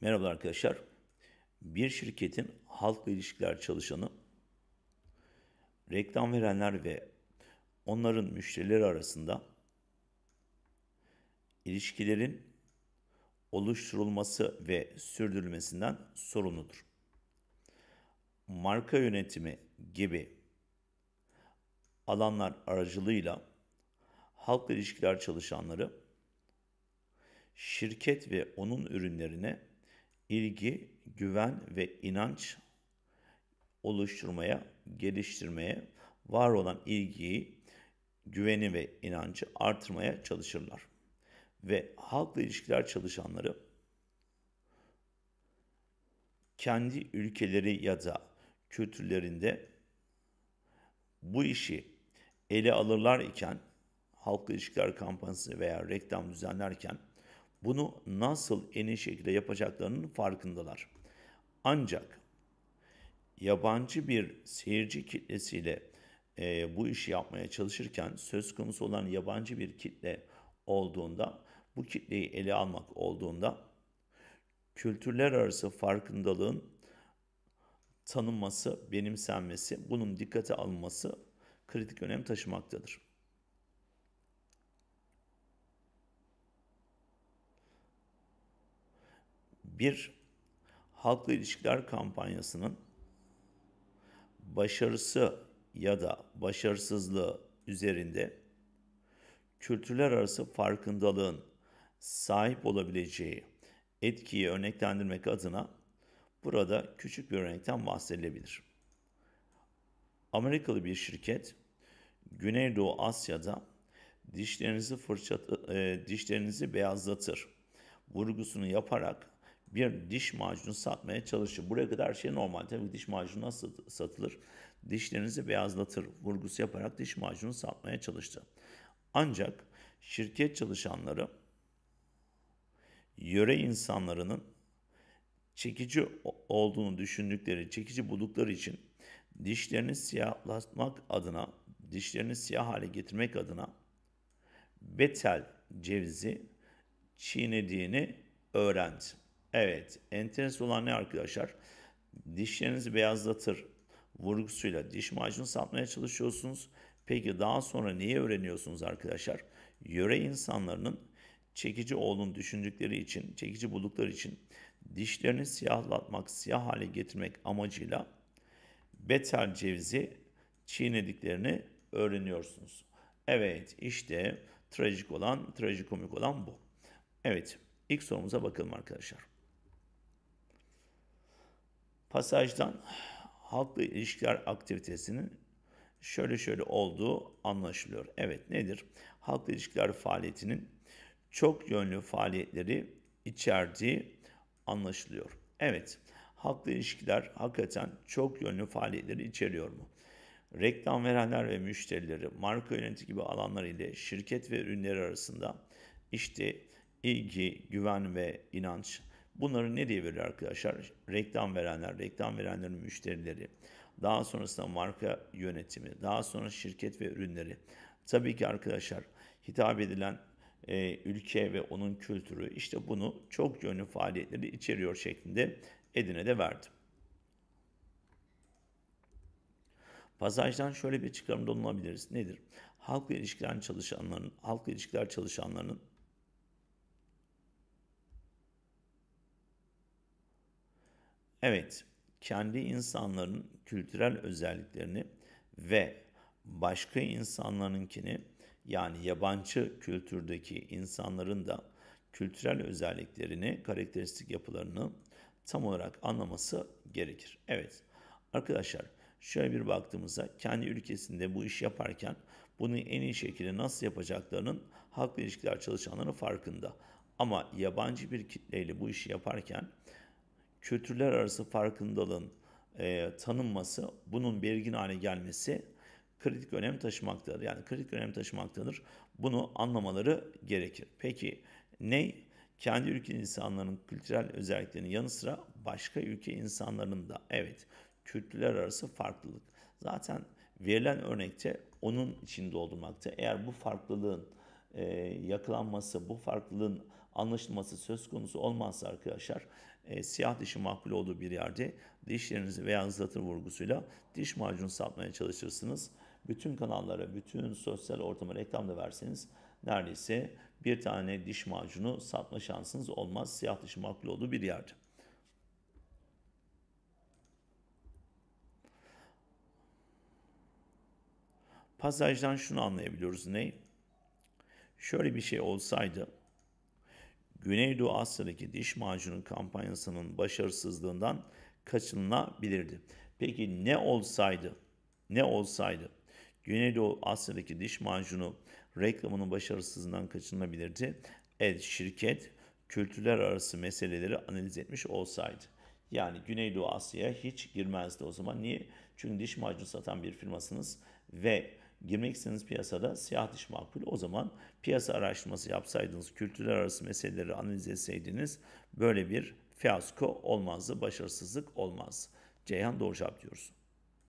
Merhaba arkadaşlar. Bir şirketin halkla ilişkiler çalışanı reklam verenler ve onların müşterileri arasında ilişkilerin oluşturulması ve sürdürülmesinden sorumludur. Marka yönetimi gibi alanlar aracılığıyla halkla ilişkiler çalışanları şirket ve onun ürünlerine ilgi, güven ve inanç oluşturmaya, geliştirmeye, var olan ilgiyi, güveni ve inancı artırmaya çalışırlar. Ve halkla ilişkiler çalışanları kendi ülkeleri ya da kültürlerinde bu işi ele alırlar iken halkla ilişkiler kampanyası veya reklam düzenlerken bunu nasıl en iyi şekilde yapacaklarının farkındalar. Ancak yabancı bir seyirci kitlesiyle e, bu işi yapmaya çalışırken söz konusu olan yabancı bir kitle olduğunda, bu kitleyi ele almak olduğunda kültürler arası farkındalığın tanınması, benimsenmesi, bunun dikkate alınması kritik önem taşımaktadır. bir halkla ilişkiler kampanyasının başarısı ya da başarısızlığı üzerinde kültürler arası farkındalığın sahip olabileceği etkiyi örneklendirmek adına burada küçük bir örnekten bahsedilebilir. Amerikalı bir şirket Güneydoğu Asya'da dişlerinizi fırçat e, dişlerinizi beyazlatır vurgusunu yaparak bir diş macunu satmaya çalışır. Buraya kadar şey normal. Tabii diş macunu nasıl satılır? Dişlerinizi beyazlatır vurgusu yaparak diş macunu satmaya çalıştı. Ancak şirket çalışanları yöre insanlarının çekici olduğunu düşündükleri, çekici buldukları için dişlerini siyahlatmak adına, dişlerini siyah hale getirmek adına betel cevizi çiğnediğini öğrendi. Evet, enteresan olan ne arkadaşlar? Dişlerinizi beyazlatır vurgusuyla diş macunu satmaya çalışıyorsunuz. Peki daha sonra niye öğreniyorsunuz arkadaşlar? Yöre insanların çekici olduğunu düşündükleri için, çekici buldukları için dişlerini siyahlatmak, siyah hale getirmek amacıyla betel cevizi çiğnediklerini öğreniyorsunuz. Evet işte trajik olan, trajikomik olan bu. Evet ilk sorumuza bakalım arkadaşlar. Pasajdan halkla ilişkiler aktivitesinin şöyle şöyle olduğu anlaşılıyor. Evet nedir? Halkla ilişkiler faaliyetinin çok yönlü faaliyetleri içerdiği anlaşılıyor. Evet, halkla ilişkiler hakikaten çok yönlü faaliyetleri içeriyor mu? Reklam verenler ve müşterileri, marka yöneti gibi alanlar ile şirket ve ürünleri arasında işte ilgi, güven ve inanç, Bunları ne diye verir arkadaşlar? Reklam verenler, reklam verenlerin müşterileri, daha sonrasında marka yönetimi, daha sonra şirket ve ürünleri. Tabii ki arkadaşlar hitap edilen e, ülke ve onun kültürü işte bunu çok yönlü faaliyetleri içeriyor şeklinde Edine de verdim. Pasajdan şöyle bir çıkarımda bulunabiliriz. Nedir? Halkla ilişkiler çalışanlarının, halkla ilişkiler çalışanlarının Evet, kendi insanların kültürel özelliklerini ve başka insanlarınkini yani yabancı kültürdeki insanların da kültürel özelliklerini, karakteristik yapılarını tam olarak anlaması gerekir. Evet arkadaşlar şöyle bir baktığımızda kendi ülkesinde bu iş yaparken bunu en iyi şekilde nasıl yapacaklarının halkla ilişkiler çalışanların farkında. Ama yabancı bir kitleyle bu işi yaparken kültürler arası farkındalığın e, tanınması, bunun belirgin hale gelmesi kritik önem taşımaktadır. Yani kritik önem taşımaktadır. Bunu anlamaları gerekir. Peki ne? Kendi ülke insanların kültürel özelliklerinin yanı sıra başka ülke insanların da evet kültürler arası farklılık. Zaten verilen örnekte onun içinde doldurmakta. Eğer bu farklılığın e, yakalanması, bu farklılığın anlaşılması söz konusu olmazsa arkadaşlar e, siyah dişi makbul olduğu bir yerde dişlerinizi veya ıslatır vurgusuyla diş macunu satmaya çalışırsınız. Bütün kanallara, bütün sosyal ortama reklam da verseniz neredeyse bir tane diş macunu satma şansınız olmaz siyah dişi makbul olduğu bir yerde. Pasajdan şunu anlayabiliyoruz ney? Şöyle bir şey olsaydı, Güneydoğu Asya'daki diş macunu kampanyasının başarısızlığından kaçınılabilirdi. Peki ne olsaydı? Ne olsaydı? Güneydoğu Asya'daki diş macunu reklamının başarısızlığından kaçınılabilirdi. Evet şirket kültürler arası meseleleri analiz etmiş olsaydı. Yani Güneydoğu Asya'ya hiç girmezdi o zaman. Niye? Çünkü diş macunu satan bir firmasınız ve girmek piyasada siyah diş makbul. O zaman piyasa araştırması yapsaydınız, kültürler arası meseleleri analiz etseydiniz böyle bir fiyasko olmazdı, başarısızlık olmaz. Ceyhan doğru cevap